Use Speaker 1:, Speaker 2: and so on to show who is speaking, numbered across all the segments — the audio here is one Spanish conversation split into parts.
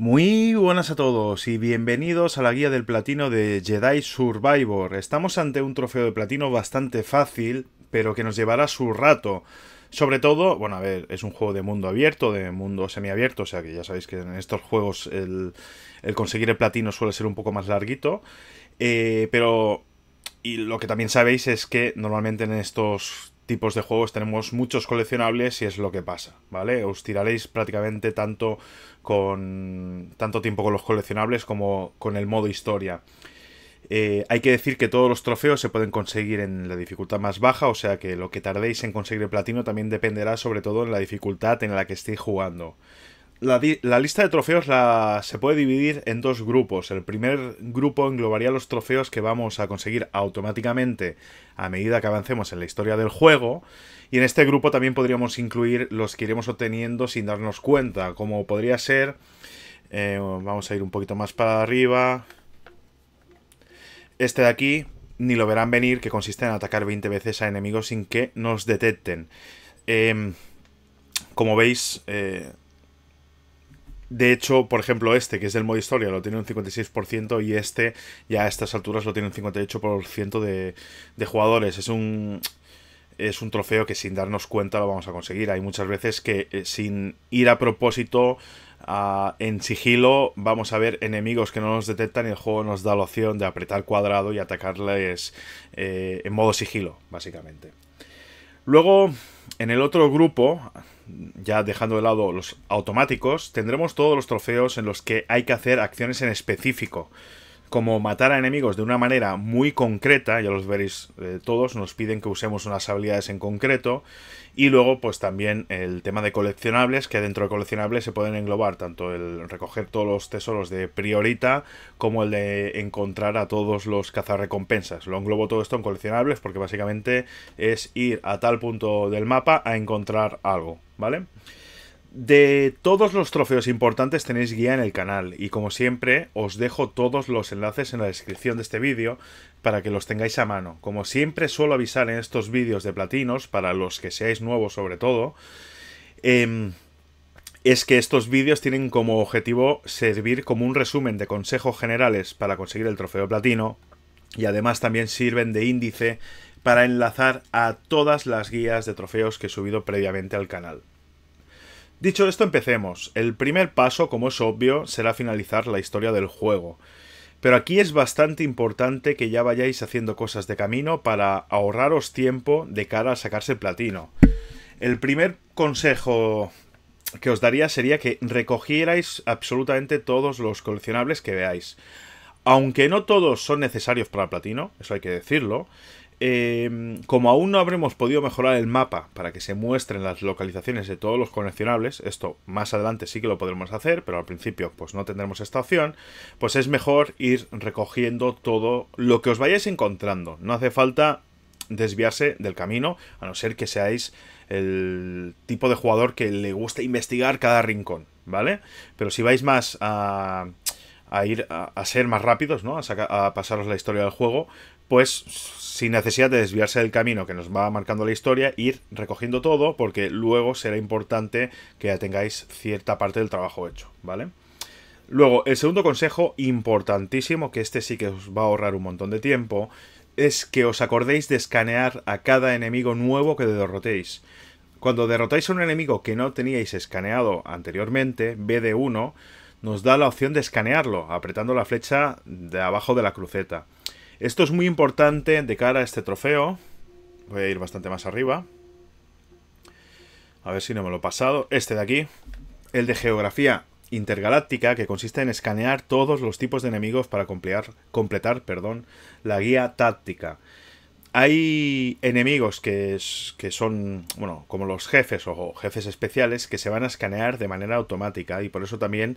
Speaker 1: Muy buenas a todos y bienvenidos a la guía del platino de Jedi Survivor. Estamos ante un trofeo de platino bastante fácil, pero que nos llevará su rato. Sobre todo, bueno, a ver, es un juego de mundo abierto, de mundo semiabierto, o sea que ya sabéis que en estos juegos el, conseguir el platino suele ser un poco más larguito. Eh, pero y lo que también sabéis es que normalmente en estos tipos de juegos tenemos muchos coleccionables y es lo que pasa, ¿vale? Os tiraréis prácticamente tanto con tanto tiempo con los coleccionables como con el modo historia. Eh, hay que decir que todos los trofeos se pueden conseguir en la dificultad más baja, o sea que lo que tardéis en conseguir el platino también dependerá sobre todo en la dificultad en la que estéis jugando. La, lista de trofeos se puede dividir en dos grupos. El primer grupo englobaría los trofeos que vamos a conseguir automáticamente a medida que avancemos en la historia del juego. Y en este grupo también podríamos incluir los que iremos obteniendo sin darnos cuenta, como podría ser... Eh, vamos a ir un poquito más para arriba. Este de aquí, ni lo verán venir, que consiste en atacar 20 veces a enemigos sin que nos detecten. Em, como veis... Eh, de hecho, por ejemplo, este, que es del modo historia, lo tiene un 56% y este ya a estas alturas lo tiene un 58% de, de jugadores. Es un, es un trofeo que sin darnos cuenta lo vamos a conseguir. Hay muchas veces que eh, sin ir a propósito en sigilo vamos a ver enemigos que no nos detectan y el juego nos da la opción de apretar cuadrado y atacarles eh, en modo sigilo, básicamente. Luego, en el otro grupo, ya dejando de lado los automáticos, tendremos todos los trofeos en los que hay que hacer acciones en específico como matar a enemigos de una manera muy concreta, ya los veréis eh, todos, nos piden que usemos unas habilidades en concreto, y luego pues también el tema de coleccionables, que dentro de coleccionables se pueden englobar tanto el recoger todos los tesoros de priorita como el de encontrar a todos los cazarrecompensas. Lo englobo todo esto en coleccionables porque básicamente es ir a tal punto del mapa a encontrar algo, ¿vale? vale de todos los trofeos importantes tenéis guía en el canal y como siempre os dejo todos los enlaces en la descripción de este vídeo para que los tengáis a mano. Como siempre suelo avisar en estos vídeos de platinos, para los que seáis nuevos sobre todo, em, es que estos vídeos tienen como objetivo servir como un resumen de consejos generales para conseguir el trofeo platino y además también sirven de índice para enlazar a todas las guías de trofeos que he subido previamente al canal. Dicho esto, empecemos. El primer paso, como es obvio, será finalizar la historia del juego. Pero aquí es bastante importante que ya vayáis haciendo cosas de camino para ahorraros tiempo de cara a sacarse el platino. El primer consejo que os daría sería que recogierais absolutamente todos los coleccionables que veáis. Aunque no todos son necesarios para platino, eso hay que decirlo, Em, como aún no habremos podido mejorar el mapa para que se muestren las localizaciones de todos los coleccionables, esto más adelante sí que lo podremos hacer, pero al principio pues no tendremos esta opción, pues es mejor ir recogiendo todo lo que os vayáis encontrando. No hace falta desviarse del camino, a no ser que seáis el tipo de jugador que le gusta investigar cada rincón, ¿vale? Pero si vais más a ir a, ser más rápidos, ¿no? a, pasaros la historia del juego, pues sin necesidad de desviarse del camino que nos va marcando la historia, ir recogiendo todo, porque luego será importante que ya tengáis cierta parte del trabajo hecho, ¿vale? Luego, el segundo consejo importantísimo, que este sí que os va a ahorrar un montón de tiempo, es que os acordéis de escanear a cada enemigo nuevo que derrotéis. Cuando derrotáis a un enemigo que no teníais escaneado anteriormente, BD1, nos da la opción de escanearlo, apretando la flecha de abajo de la cruceta. Esto es muy importante de cara a este trofeo. Voy a ir bastante más arriba. A ver si no me lo he pasado. Este de aquí. El de geografía intergaláctica, que consiste en escanear todos los tipos de enemigos para completar, perdón, la guía táctica hay enemigos que, que son, bueno, como los jefes o jefes especiales que se van a escanear de manera automática y por eso también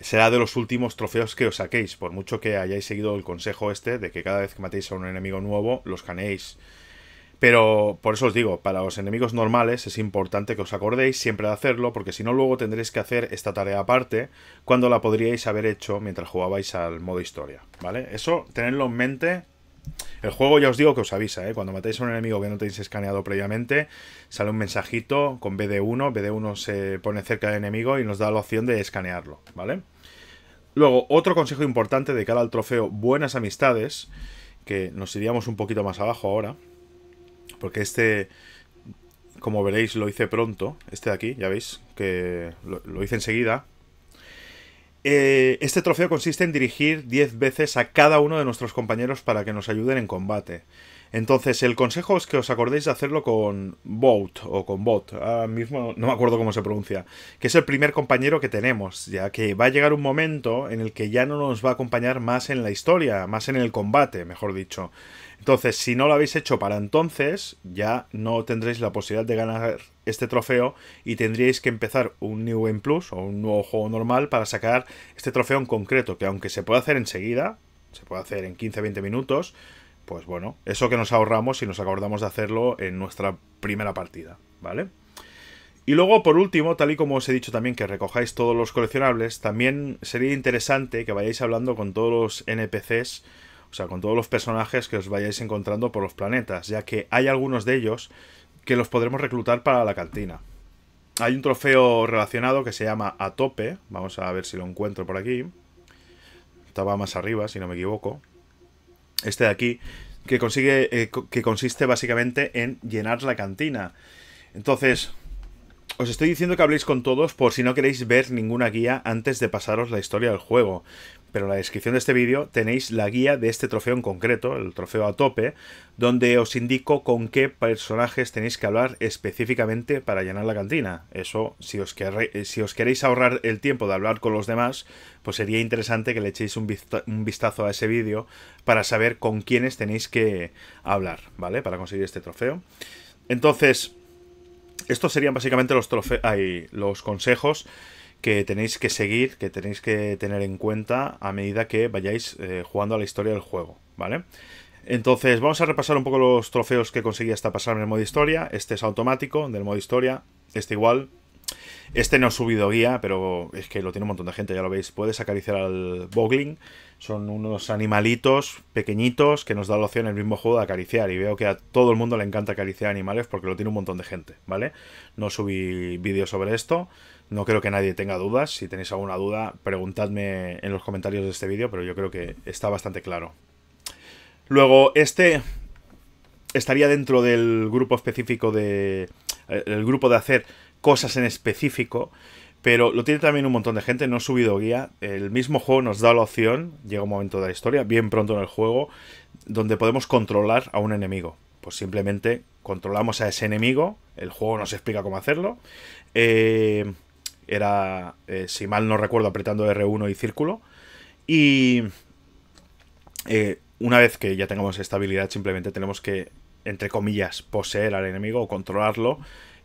Speaker 1: será de los últimos trofeos que os saquéis, por mucho que hayáis seguido el consejo este de que cada vez que matéis a un enemigo nuevo lo escaneéis. Pero por eso os digo, para los enemigos normales es importante que os acordéis siempre de hacerlo, porque si no luego tendréis que hacer esta tarea aparte, cuando la podríais haber hecho mientras jugabais al modo historia, ¿vale? Eso, tenedlo en mente el juego ya os digo que os avisa, ¿eh? cuando matáis a un enemigo que no tenéis escaneado previamente, sale un mensajito con BD1, BD1 se pone cerca del enemigo y nos da la opción de escanearlo, ¿vale? Luego, otro consejo importante de cara al trofeo Buenas Amistades, que nos iríamos un poquito más abajo ahora, porque este, como veréis, lo hice pronto, este de aquí, ya veis, que lo hice enseguida, eh, este trofeo consiste en dirigir 10 veces a cada uno de nuestros compañeros para que nos ayuden en combate. Entonces, el consejo es que os acordéis de hacerlo con Boat o con Bot. mismo no me acuerdo cómo se pronuncia. Que es el primer compañero que tenemos, ya que va a llegar un momento en el que ya no nos va a acompañar más en la historia, más en el combate, mejor dicho. Entonces, si no lo habéis hecho para entonces, ya no tendréis la posibilidad de ganar este trofeo y tendríais que empezar un New Game Plus o un nuevo juego normal para sacar este trofeo en concreto, que aunque se puede hacer enseguida, se puede hacer en 15-20 minutos, pues bueno, eso que nos ahorramos y nos acordamos de hacerlo en nuestra primera partida, ¿vale? Y luego, por último, tal y como os he dicho también que recojáis todos los coleccionables, también sería interesante que vayáis hablando con todos los NPCs o sea, con todos los personajes que os vayáis encontrando por los planetas, ya que hay algunos de ellos que los podremos reclutar para la cantina. Hay un trofeo relacionado que se llama A Tope. Vamos a ver si lo encuentro por aquí. Estaba más arriba, si no me equivoco. Este de aquí, que, consigue, eh, que consiste básicamente en llenar la cantina. Entonces, os estoy diciendo que habléis con todos por si no queréis ver ninguna guía antes de pasaros la historia del juego, pero en la descripción de este vídeo tenéis la guía de este trofeo en concreto, el trofeo a tope, donde os indico con qué personajes tenéis que hablar específicamente para llenar la cantina. Eso, si os, eh, queréis ahorrar el tiempo de hablar con los demás, pues sería interesante que le echéis un, vistazo a ese vídeo para saber con quiénes tenéis que hablar, ¿vale? Para conseguir este trofeo. Entonces, estos serían básicamente los, los consejos que tenéis que seguir, que tenéis que tener en cuenta a medida que vayáis eh, jugando a la historia del juego, ¿vale? Entonces, vamos a repasar un poco los trofeos que conseguí hasta pasarme el modo historia. Este es automático, del modo historia. Este igual. Este no he subido guía, pero es que lo tiene un montón de gente, ya lo veis. Puedes acariciar al Bogling. Son unos animalitos pequeñitos que nos da la opción en el mismo juego de acariciar. Y veo que a todo el mundo le encanta acariciar animales porque lo tiene un montón de gente, ¿vale? No subí vídeo sobre esto. No creo que nadie tenga dudas. Si tenéis alguna duda, preguntadme en los comentarios de este vídeo, pero yo creo que está bastante claro. Luego, este estaría dentro del grupo específico de... Eh, el grupo de hacer cosas en específico, pero lo tiene también un montón de gente, no he subido guía. El mismo juego nos da la opción, llega un momento de la historia, bien pronto en el juego, donde podemos controlar a un enemigo. Pues simplemente controlamos a ese enemigo, el juego nos explica cómo hacerlo. Eh era, eh, si mal no recuerdo, apretando R1 y círculo. Y eh, una vez que ya tengamos esta habilidad, simplemente tenemos que, entre comillas, poseer al enemigo o controlarlo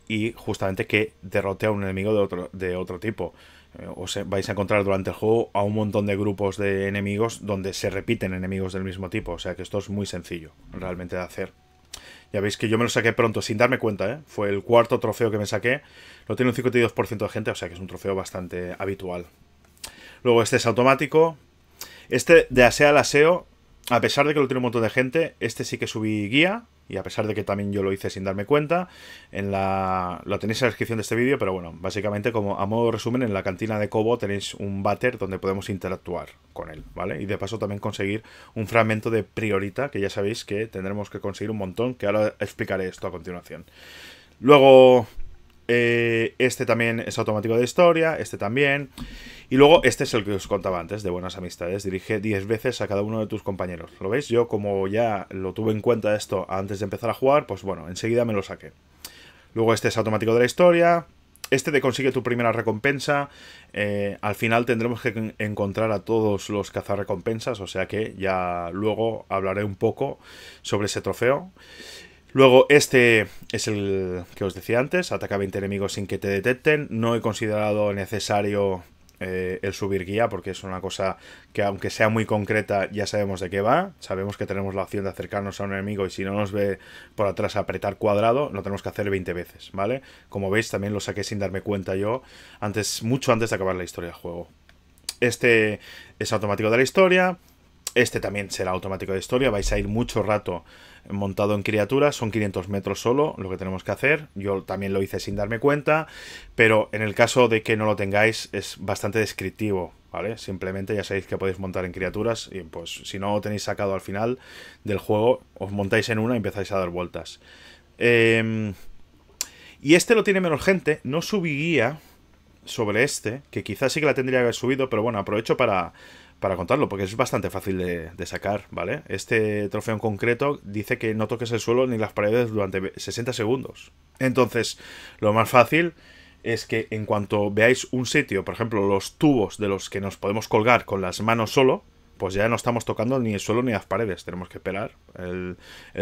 Speaker 1: y justamente que derrote a un enemigo de otro, de otro tipo. o eh, os vais a encontrar durante el juego a un montón de grupos de enemigos donde se repiten enemigos del mismo tipo, o sea que esto es muy sencillo realmente de hacer. Ya veis que yo me lo saqué pronto, sin darme cuenta, ¿eh? Fue el cuarto trofeo que me saqué. Lo tiene un 52% de gente, o sea que es un trofeo bastante habitual. Luego este es automático. Este de aseo al aseo, a pesar de que lo tiene un montón de gente, este sí que subí guía y a pesar de que también yo lo hice sin darme cuenta, en la, lo tenéis en la descripción de este vídeo, pero bueno, básicamente como a modo resumen, en la cantina de Kobo tenéis un váter donde podemos interactuar con él, ¿vale? Y de paso también conseguir un fragmento de priorita, que ya sabéis que tendremos que conseguir un montón, que ahora explicaré esto a continuación. Luego, eh, este también es automático de historia, este también... Y luego, este es el que os contaba antes, de buenas amistades. Dirige 10 veces a cada uno de tus compañeros. ¿Lo veis? Yo, como ya lo tuve en cuenta esto antes de empezar a jugar, pues bueno, enseguida me lo saqué. Luego, este es automático de la historia. Este te consigue tu primera recompensa. Eh, al final tendremos que encontrar a todos los cazarrecompensas, o sea que ya luego hablaré un poco sobre ese trofeo. Luego, este es el que os decía antes, ataca 20 enemigos sin que te detecten. No he considerado necesario eh, el subir guía, porque es una cosa que aunque sea muy concreta, ya sabemos de qué va, sabemos que tenemos la opción de acercarnos a un enemigo y si no nos ve por atrás apretar cuadrado, lo tenemos que hacer 20 veces, ¿vale? Como veis, también lo saqué sin darme cuenta yo, antes, mucho antes de acabar la historia del juego. Este es automático de la historia, este también será automático de historia, vais a ir mucho rato montado en criaturas, son 500 metros solo lo que tenemos que hacer, yo también lo hice sin darme cuenta, pero en el caso de que no lo tengáis es bastante descriptivo, ¿vale? Simplemente ya sabéis que podéis montar en criaturas y pues si no lo tenéis sacado al final del juego, os montáis en una y empezáis a dar vueltas. Em, y este lo tiene menos gente, no subí guía sobre este, que quizás sí que la tendría que haber subido, pero bueno, aprovecho para para contarlo, porque es bastante fácil de, sacar, ¿vale? Este trofeo en concreto dice que no toques el suelo ni las paredes durante 60 segundos. Entonces, lo más fácil es que en cuanto veáis un sitio, por ejemplo, los tubos de los que nos podemos colgar con las manos solo, pues ya no estamos tocando ni el suelo ni las paredes. Tenemos que esperar el,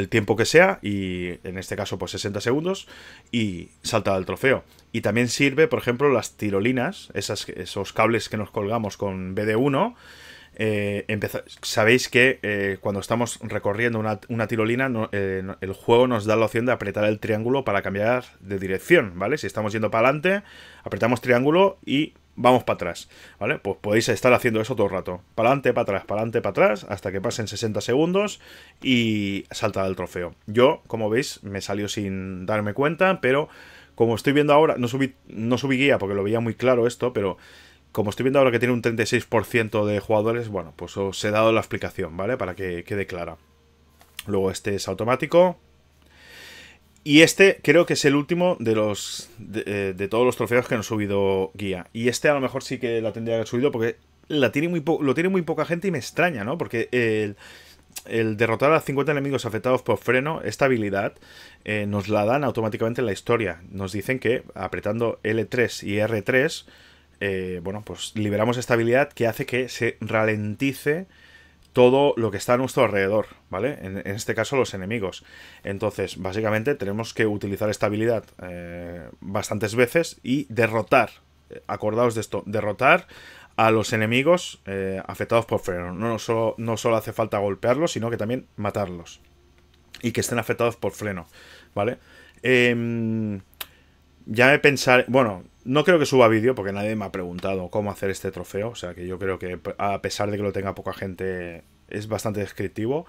Speaker 1: tiempo que sea y en este caso pues 60 segundos y salta el trofeo. Y también sirve, por ejemplo, las tirolinas, esos cables que nos colgamos con BD1 eh, sabéis que eh, cuando estamos recorriendo una, tirolina, eh, el juego nos da la opción de apretar el triángulo para cambiar de dirección, ¿vale? Si estamos yendo para adelante, apretamos triángulo y vamos para atrás, ¿vale? Pues podéis estar haciendo eso todo el rato. Para adelante, para atrás, para adelante, para atrás, hasta que pasen 60 segundos y salta el trofeo. Yo, como veis, me salió sin darme cuenta, pero como estoy viendo ahora, no subí guía porque lo veía muy claro esto, pero como estoy viendo ahora que tiene un 36% de jugadores, bueno, pues os he dado la explicación, ¿vale? Para que quede clara. Luego este es automático. Y este creo que es el último de los de, eh, todos los trofeos que han subido guía. Y este a lo mejor sí que la tendría que haber subido porque la tiene muy lo tiene muy poca gente y me extraña, ¿no? Porque el, derrotar a 50 enemigos afectados por freno, esta habilidad eh, nos la dan automáticamente en la historia. Nos dicen que apretando L3 y R3 eh, bueno, pues liberamos esta habilidad que hace que se ralentice todo lo que está a nuestro alrededor, ¿vale? En, este caso los enemigos. Entonces, básicamente tenemos que utilizar esta habilidad eh, bastantes veces y derrotar, eh, acordaos de esto, derrotar a los enemigos afectados por freno. No solo, no hace falta golpearlos, sino que también matarlos. Y que estén afectados por freno, ¿vale? Em, ya me pensaré. bueno, no creo que suba vídeo porque nadie me ha preguntado cómo hacer este trofeo. O sea que yo creo que a pesar de que lo tenga poca gente es bastante descriptivo.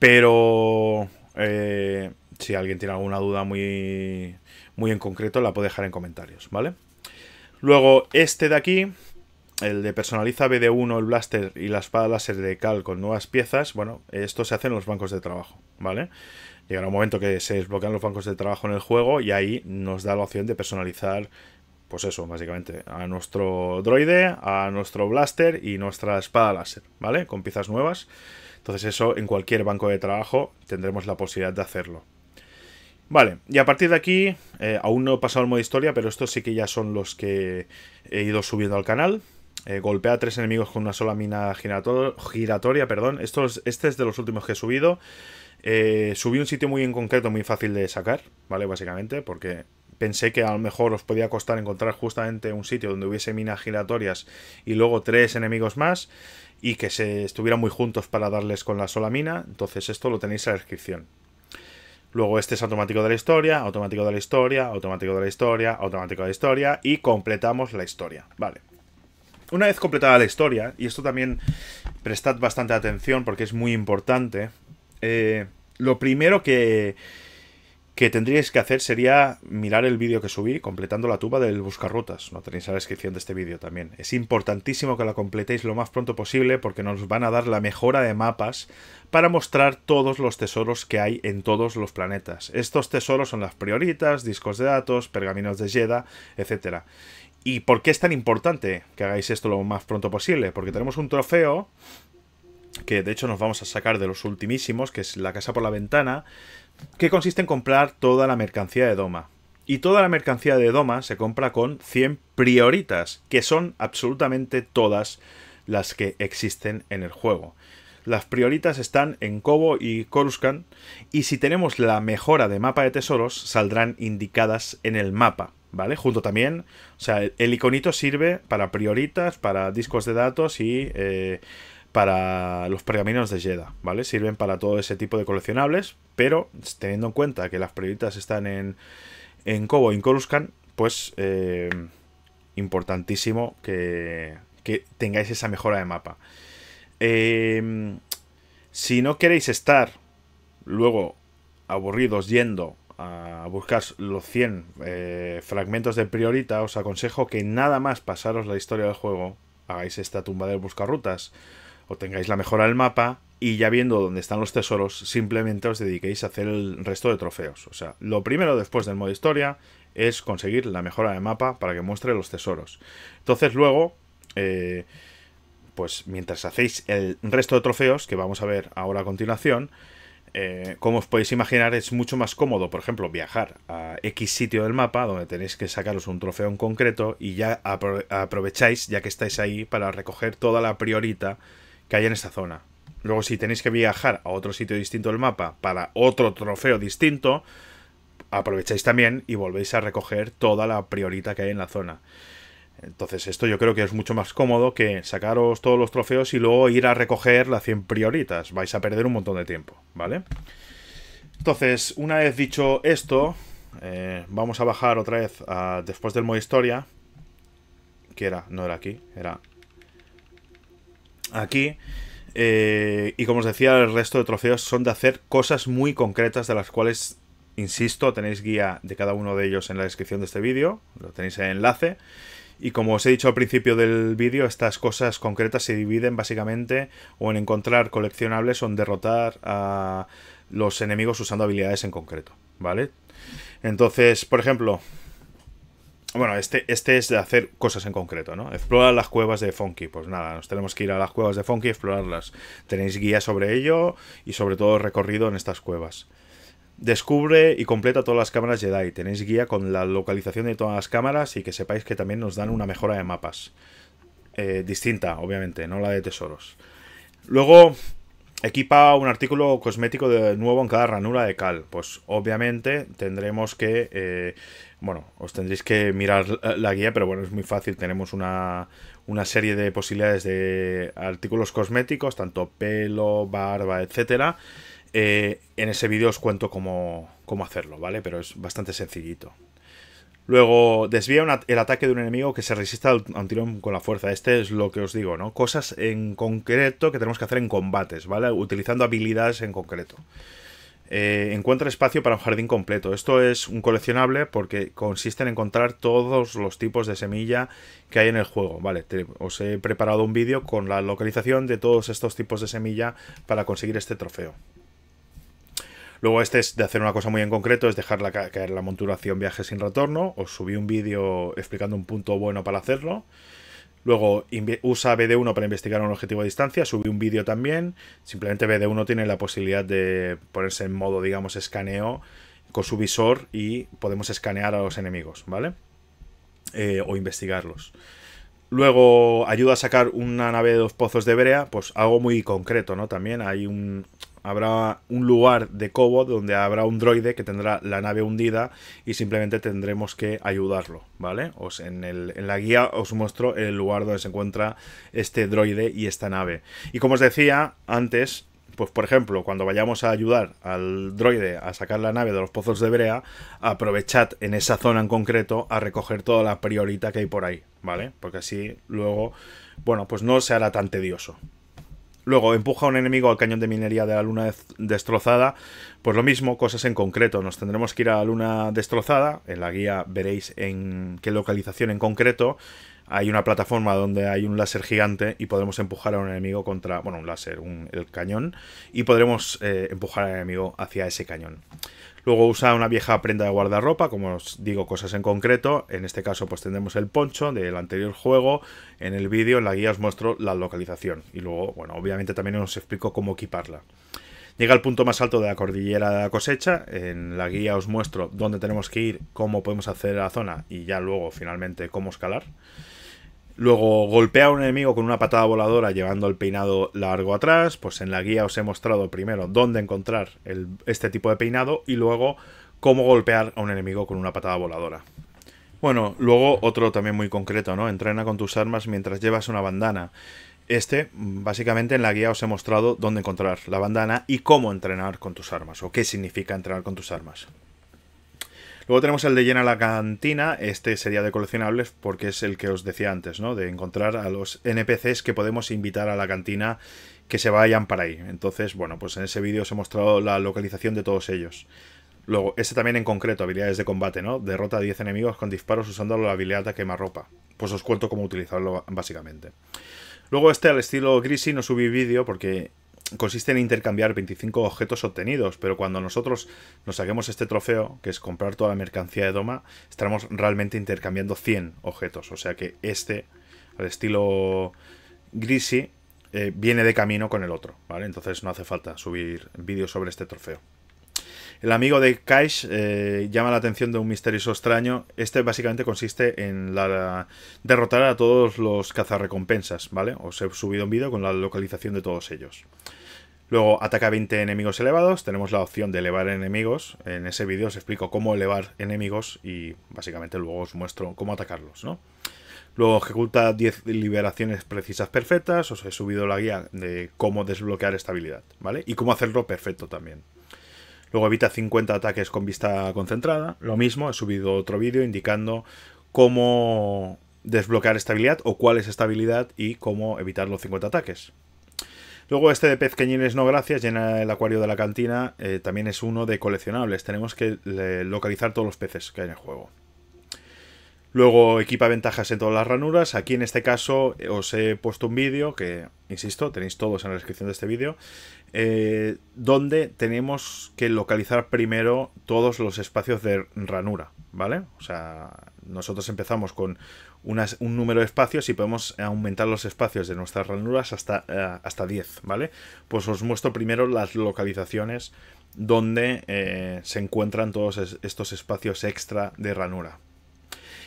Speaker 1: Pero eh, si alguien tiene alguna duda muy, muy en concreto la puede dejar en comentarios, ¿vale? Luego este de aquí, el de personaliza BD1, el blaster y la espada láser de Cal con nuevas piezas. Bueno, esto se hace en los bancos de trabajo, ¿vale? Llegará un momento que se desbloquean los bancos de trabajo en el juego y ahí nos da la opción de personalizar pues eso, básicamente, a nuestro droide, a nuestro blaster y nuestra espada láser, ¿vale? Con piezas nuevas. Entonces eso en cualquier banco de trabajo tendremos la posibilidad de hacerlo. Vale, y a partir de aquí, eh, aún no he pasado el modo historia, pero estos sí que ya son los que he ido subiendo al canal. Eh, golpea a tres enemigos con una sola mina giratoria, perdón. este es de los últimos que he subido. Eh, subí un sitio muy en concreto, muy fácil de sacar, ¿vale? Básicamente, porque pensé que a lo mejor os podía costar encontrar justamente un sitio donde hubiese minas giratorias y luego tres enemigos más y que se estuvieran muy juntos para darles con la sola mina, entonces esto lo tenéis en la descripción. Luego este es automático de la historia, automático de la historia, automático de la historia, automático de la historia y completamos la historia. Vale. Una vez completada la historia, y esto también prestad bastante atención porque es muy importante, eh, lo primero que, que tendríais que hacer sería mirar el vídeo que subí completando la tuba del buscarrutas. Lo tenéis en la descripción de este vídeo también. Es importantísimo que la completéis lo más pronto posible porque nos van a dar la mejora de mapas para mostrar todos los tesoros que hay en todos los planetas. Estos tesoros son las prioritas, discos de datos, pergaminos de Jeda, etc. ¿Y por qué es tan importante que hagáis esto lo más pronto posible? Porque tenemos un trofeo que de hecho nos vamos a sacar de los ultimísimos, que es la casa por la ventana, que consiste en comprar toda la mercancía de Doma. Y toda la mercancía de Doma se compra con 100 prioritas, que son absolutamente todas las que existen en el juego. Las prioritas están en Kobo y Coruscant, y si tenemos la mejora de mapa de tesoros, saldrán indicadas en el mapa, ¿vale? Junto también, o sea, el iconito sirve para prioritas, para discos de datos y eh, para los pergaminos de Jedi, ¿vale? Sirven para todo ese tipo de coleccionables, pero teniendo en cuenta que las prioritas están en, en Kobo y en Coruscant, pues eh, importantísimo que, que, tengáis esa mejora de mapa. Em, si no queréis estar luego aburridos yendo a buscar los 100 eh, fragmentos de priorita, os aconsejo que nada más pasaros la historia del juego, hagáis esta tumba de buscar rutas o tengáis la mejora del mapa y ya viendo dónde están los tesoros, simplemente os dediquéis a hacer el resto de trofeos. O sea, lo primero después del modo historia es conseguir la mejora del mapa para que muestre los tesoros. Entonces luego, eh, pues mientras hacéis el resto de trofeos, que vamos a ver ahora a continuación, eh, como os podéis imaginar, es mucho más cómodo, por ejemplo, viajar a X sitio del mapa, donde tenéis que sacaros un trofeo en concreto, y ya aprovecháis, ya que estáis ahí, para recoger toda la priorita que hay en esta zona. Luego, si tenéis que viajar a otro sitio distinto del mapa para otro trofeo distinto, aprovecháis también y volvéis a recoger toda la priorita que hay en la zona. Entonces, esto yo creo que es mucho más cómodo que sacaros todos los trofeos y luego ir a recoger las 100 prioritas. Vais a perder un montón de tiempo, ¿vale? Entonces, una vez dicho esto, eh, vamos a bajar otra vez a, después del modo historia. Que era, no era aquí, era aquí. Eh, y como os decía, el resto de trofeos son de hacer cosas muy concretas de las cuales, insisto, tenéis guía de cada uno de ellos en la descripción de este vídeo, lo tenéis en enlace. Y como os he dicho al principio del vídeo, estas cosas concretas se dividen básicamente o en encontrar coleccionables o en derrotar a los enemigos usando habilidades en concreto, ¿vale? Entonces, por ejemplo, bueno, este, este es de hacer cosas en concreto, ¿no? Explorar las cuevas de Funky. Pues nada, nos tenemos que ir a las cuevas de Funky y explorarlas. Tenéis guía sobre ello y sobre todo recorrido en estas cuevas. Descubre y completa todas las cámaras Jedi. Tenéis guía con la localización de todas las cámaras y que sepáis que también nos dan una mejora de mapas. Eh, distinta, obviamente, no la de tesoros. Luego, equipa un artículo cosmético de nuevo en cada ranura de cal. Pues obviamente tendremos que eh, bueno, os tendréis que mirar la guía, pero bueno, es muy fácil. Tenemos una, serie de posibilidades de artículos cosméticos, tanto pelo, barba, etcétera. Eh, en ese vídeo os cuento cómo, hacerlo, ¿vale? Pero es bastante sencillito. Luego, desvía el ataque de un enemigo que se resista a un tirón con la fuerza. Este es lo que os digo, ¿no? Cosas en concreto que tenemos que hacer en combates, ¿vale? Utilizando habilidades en concreto. Eh, encuentra espacio para un jardín completo. Esto es un coleccionable porque consiste en encontrar todos los tipos de semilla que hay en el juego. Vale, os he preparado un vídeo con la localización de todos estos tipos de semilla para conseguir este trofeo. Luego este es de hacer una cosa muy en concreto, es dejar caer la monturación viaje sin retorno. Os subí un vídeo explicando un punto bueno para hacerlo. Luego usa BD1 para investigar un objetivo a distancia, sube un vídeo también. Simplemente BD1 tiene la posibilidad de ponerse en modo, digamos, escaneo con su visor y podemos escanear a los enemigos, ¿vale? Eh, o investigarlos. Luego ayuda a sacar una nave de dos pozos de brea, pues algo muy concreto, ¿no? También hay un, habrá un lugar de cobo donde habrá un droide que tendrá la nave hundida y simplemente tendremos que ayudarlo, ¿vale? Os, en, la guía os muestro el lugar donde se encuentra este droide y esta nave. Y como os decía antes, pues por ejemplo, cuando vayamos a ayudar al droide a sacar la nave de los pozos de Brea, aprovechad en esa zona en concreto a recoger toda la priorita que hay por ahí, ¿vale? Porque así luego, bueno, pues no se hará tan tedioso, Luego empuja a un enemigo al cañón de minería de la luna destrozada. Pues lo mismo, cosas en concreto. Nos tendremos que ir a la luna destrozada. En la guía veréis en qué localización en concreto hay una plataforma donde hay un láser gigante y podremos empujar a un enemigo contra, bueno, un láser, el cañón, y podremos eh, empujar al enemigo hacia ese cañón. Luego usa una vieja prenda de guardarropa, como os digo, cosas en concreto. En este caso, pues tendremos el poncho del anterior juego. En el vídeo, en la guía, os muestro la localización. Y luego, bueno, obviamente también os explico cómo equiparla. Llega al punto más alto de la cordillera de la cosecha. En la guía os muestro dónde tenemos que ir, cómo podemos acceder a la zona y ya luego finalmente cómo escalar. Luego golpea a un enemigo con una patada voladora llevando el peinado largo atrás. Pues en la guía os he mostrado primero dónde encontrar este tipo de peinado y luego cómo golpear a un enemigo con una patada voladora. Bueno, luego otro también muy concreto, ¿no? Entrena con tus armas mientras llevas una bandana. Este, básicamente en la guía os he mostrado dónde encontrar la bandana y cómo entrenar con tus armas, o qué significa entrenar con tus armas. Luego tenemos el de llena la cantina, este sería de coleccionables porque es el que os decía antes, ¿no? De encontrar a los NPCs que podemos invitar a la cantina que se vayan para ahí. Entonces, bueno, pues en ese vídeo os he mostrado la localización de todos ellos. Luego, este también en concreto, habilidades de combate, ¿no? Derrota a 10 enemigos con disparos usando la habilidad de ropa. Pues os cuento cómo utilizarlo básicamente. Luego este al estilo Greasy no subí vídeo porque consiste en intercambiar 25 objetos obtenidos, pero cuando nosotros nos saquemos este trofeo, que es comprar toda la mercancía de Doma, estaremos realmente intercambiando 100 objetos. O sea que este, al estilo Greasy, eh, viene de camino con el otro, ¿vale? Entonces no hace falta subir vídeo sobre este trofeo. El amigo de Kaish eh, llama la atención de un misterioso extraño. Este básicamente consiste en derrotar a todos los cazarrecompensas, ¿vale? Os he subido un vídeo con la localización de todos ellos. Luego ataca 20 enemigos elevados. Tenemos la opción de elevar enemigos. En ese vídeo os explico cómo elevar enemigos y básicamente luego os muestro cómo atacarlos, ¿no? Luego ejecuta 10 liberaciones precisas perfectas. Os he subido la guía de cómo desbloquear esta habilidad, ¿vale? Y cómo hacerlo perfecto también. Luego evita 50 ataques con vista concentrada. Lo mismo, he subido otro vídeo indicando cómo desbloquear esta habilidad o cuál es esta habilidad y cómo evitar los 50 ataques. Luego este de pezqueñines no gracias, llena el acuario de la cantina, eh, también es uno de coleccionables. Tenemos que localizar todos los peces que hay en el juego. Luego equipa ventajas en todas las ranuras. Aquí en este caso eh, os he puesto un vídeo que, insisto, tenéis todos en la descripción de este vídeo, eh, donde tenemos que localizar primero todos los espacios de ranura, ¿vale? O sea, nosotros empezamos con un número de espacios y podemos aumentar los espacios de nuestras ranuras hasta, eh, hasta 10, ¿vale? Pues os muestro primero las localizaciones donde eh, se encuentran todos estos espacios extra de ranura,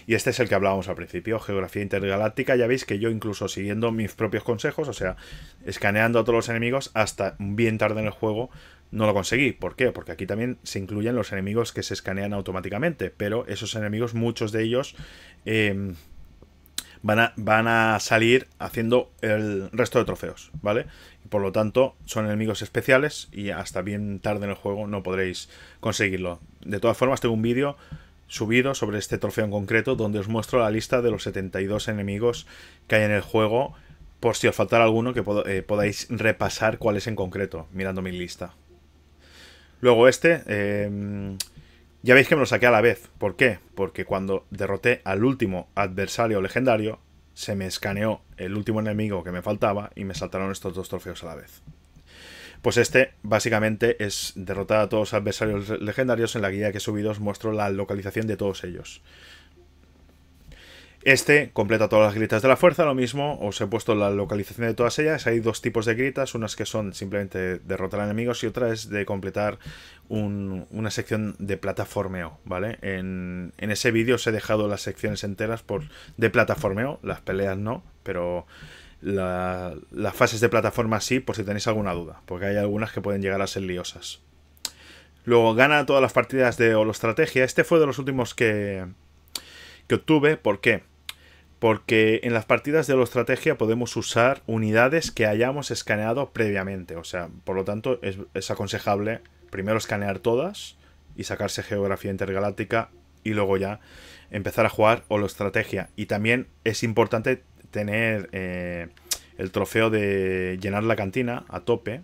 Speaker 1: y este es el que hablábamos al principio, geografía intergaláctica. Ya veis que yo incluso siguiendo mis propios consejos, o sea, escaneando a todos los enemigos hasta bien tarde en el juego, no lo conseguí. ¿Por qué? Porque aquí también se incluyen los enemigos que se escanean automáticamente, pero esos enemigos, muchos de ellos... Em, van a, van a, salir haciendo el resto de trofeos, ¿vale? por lo tanto, son enemigos especiales y hasta bien tarde en el juego no podréis conseguirlo. De todas formas, tengo un vídeo subido sobre este trofeo en concreto donde os muestro la lista de los 72 enemigos que hay en el juego por si os faltara alguno que eh, podáis repasar cuál es en concreto mirando mi lista. Luego este, em, ya veis que me lo saqué a la vez. ¿Por qué? Porque cuando derroté al último adversario legendario, se me escaneó el último enemigo que me faltaba y me saltaron estos dos trofeos a la vez. Pues este básicamente es derrotar a todos los adversarios legendarios. En la guía que he subido os muestro la localización de todos ellos. Este completa todas las gritas de la fuerza, lo mismo, os he puesto la localización de todas ellas. Hay dos tipos de gritas, unas que son simplemente derrotar a enemigos y otra es de completar una sección de plataformeo, ¿vale? En, ese vídeo os he dejado las secciones enteras por, de plataformeo, las peleas no, pero las fases de plataforma sí, por si tenéis alguna duda, porque hay algunas que pueden llegar a ser liosas. Luego gana todas las partidas de la Estrategia. Este fue de los últimos que, que obtuve. ¿Por qué? Porque en las partidas de Olo Estrategia podemos usar unidades que hayamos escaneado previamente. O sea, por lo tanto, es, aconsejable primero escanear todas y sacarse geografía intergaláctica y luego ya empezar a jugar o estrategia. Y también es importante tener eh, el trofeo de llenar la cantina a tope,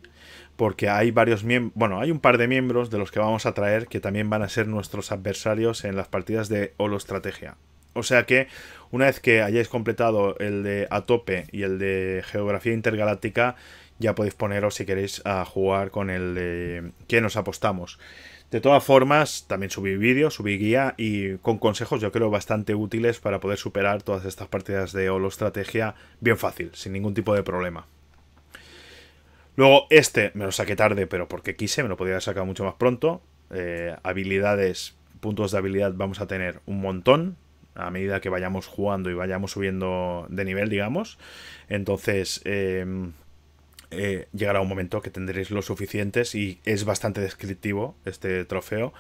Speaker 1: porque hay varios miembros, bueno, hay un par de miembros de los que vamos a traer que también van a ser nuestros adversarios en las partidas de holo Estrategia. O sea que una vez que hayáis completado el de a tope y el de geografía intergaláctica, ya podéis poneros si queréis a jugar con el de que nos apostamos. De todas formas, también subí vídeo, subí guía y con consejos yo creo bastante útiles para poder superar todas estas partidas de holo Estrategia bien fácil, sin ningún tipo de problema. Luego este me lo saqué tarde, pero porque quise, me lo podía haber sacado mucho más pronto. Eh, habilidades, puntos de habilidad vamos a tener un montón a medida que vayamos jugando y vayamos subiendo de nivel, digamos. Entonces, em, eh, llegará un momento que tendréis lo suficientes y es bastante descriptivo este trofeo.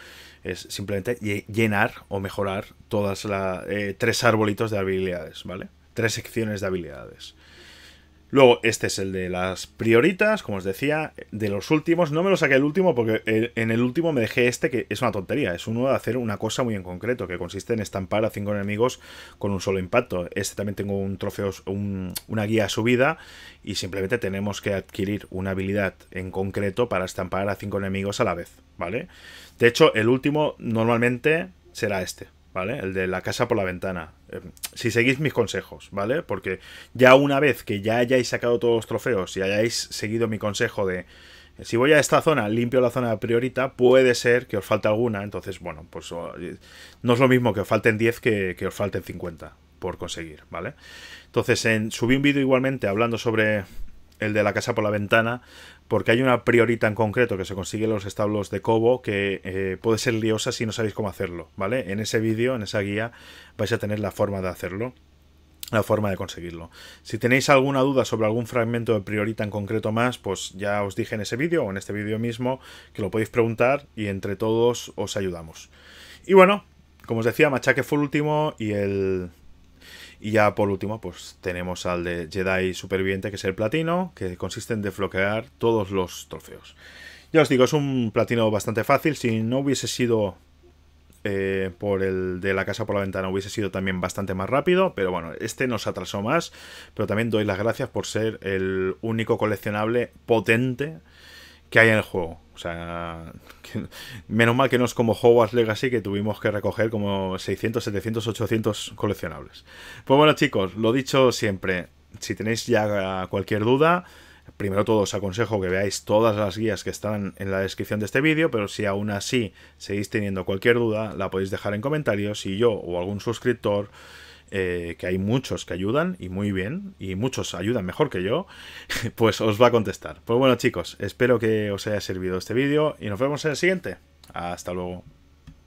Speaker 1: Es simplemente llenar o mejorar todas las eh, tres arbolitos de habilidades, ¿vale? Tres secciones de habilidades. Luego, este es el de las prioritas, como os decía, de los últimos. No me lo saqué el último porque en el último me dejé este, que es una tontería. Es uno de hacer una cosa muy en concreto, que consiste en estampar a cinco enemigos con un solo impacto. Este también tengo un trofeo, una guía subida, y simplemente tenemos que adquirir una habilidad en concreto para estampar a cinco enemigos a la vez, ¿vale? De hecho, el último normalmente será este, ¿vale? El de la casa por la ventana. Eh, si seguís mis consejos, ¿vale? Porque ya una vez que ya hayáis sacado todos los trofeos y hayáis seguido mi consejo de eh, si voy a esta zona, limpio la zona priorita, puede ser que os falte alguna, entonces, bueno, pues eh, no es lo mismo que os falten 10 que, que os falten 50 por conseguir, ¿vale? Entonces, en, subí un vídeo igualmente hablando sobre el de la casa por la ventana, porque hay una priorita en concreto que se consigue en los establos de Cobo que eh, puede ser liosa si no sabéis cómo hacerlo, ¿vale? En ese vídeo, en esa guía, vais a tener la forma de hacerlo la forma de conseguirlo. Si tenéis alguna duda sobre algún fragmento de priorita en concreto más, pues ya os dije en ese vídeo o en este vídeo mismo que lo podéis preguntar y entre todos os ayudamos. Y bueno, como os decía, Machaque fue el último y el, y ya por último, pues tenemos al de Jedi Superviviente, que es el platino, que consiste en desbloquear todos los trofeos. Ya os digo, es un platino bastante fácil. Si no hubiese sido eh, por el de la casa por la ventana, hubiese sido también bastante más rápido. Pero bueno, este nos atrasó más. Pero también doy las gracias por ser el único coleccionable potente que hay en el juego. O sea, menos mal que no es como Hogwarts Legacy que tuvimos que recoger como 600, 700, 800 coleccionables. Pues bueno chicos, lo dicho siempre, si tenéis ya cualquier duda, primero todo os aconsejo que veáis todas las guías que están en la descripción de este vídeo, pero si aún así seguís teniendo cualquier duda, la podéis dejar en comentarios y yo o algún suscriptor eh, que hay muchos que ayudan y muy bien, y muchos ayudan mejor que yo, pues os va a contestar. Pues bueno chicos, espero que os haya servido este vídeo y nos vemos en el siguiente. Hasta luego.